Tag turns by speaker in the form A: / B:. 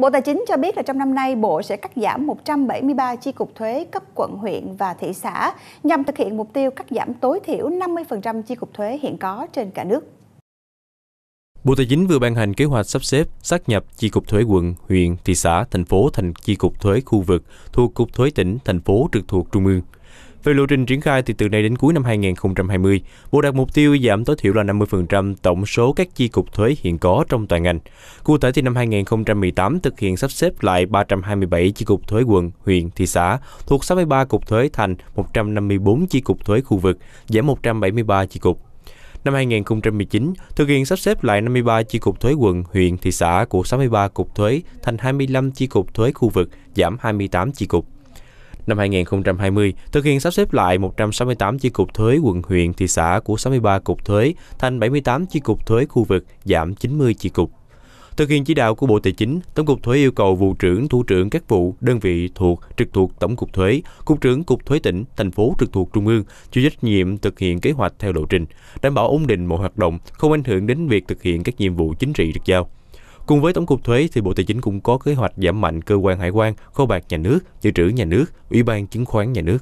A: Bộ Tài chính cho biết là trong năm nay, Bộ sẽ cắt giảm 173 chi cục thuế cấp quận, huyện và thị xã nhằm thực hiện mục tiêu cắt giảm tối thiểu 50% chi cục thuế hiện có trên cả nước.
B: Bộ Tài chính vừa ban hành kế hoạch sắp xếp, xác nhập chi cục thuế quận, huyện, thị xã, thành phố thành chi cục thuế khu vực thuộc cục thuế tỉnh, thành phố trực thuộc trung ương – về lộ trình triển khai thì từ nay đến cuối năm 2020, Bộ đặt mục tiêu giảm tối thiểu là 50% tổng số các chi cục thuế hiện có trong toàn ngành. Cụ thể thì năm 2018 thực hiện sắp xếp lại 327 chi cục thuế quận, huyện, thị xã thuộc 63 cục thuế thành 154 chi cục thuế khu vực, giảm 173 chi cục năm 2019 thực hiện sắp xếp lại 53 chi cục thuế quận, huyện, thị xã của 63 cục thuế thành 25 chi cục thuế khu vực, giảm 28 chi cục. Năm 2020, thực hiện sắp xếp lại 168 chi cục thuế quận huyện thị xã của 63 cục thuế thành 78 chi cục thuế khu vực, giảm 90 chi cục. Thực hiện chỉ đạo của Bộ Tài chính, Tổng cục Thuế yêu cầu vụ trưởng, thủ trưởng các vụ, đơn vị thuộc trực thuộc Tổng cục Thuế, cục trưởng cục thuế tỉnh, thành phố trực thuộc trung ương chịu trách nhiệm thực hiện kế hoạch theo lộ trình, đảm bảo ổn định mọi hoạt động, không ảnh hưởng đến việc thực hiện các nhiệm vụ chính trị được giao. Cùng với Tổng cục Thuế thì Bộ Tài chính cũng có kế hoạch giảm mạnh cơ quan hải quan, kho bạc nhà nước, dự trữ nhà nước, Ủy ban chứng khoán nhà nước.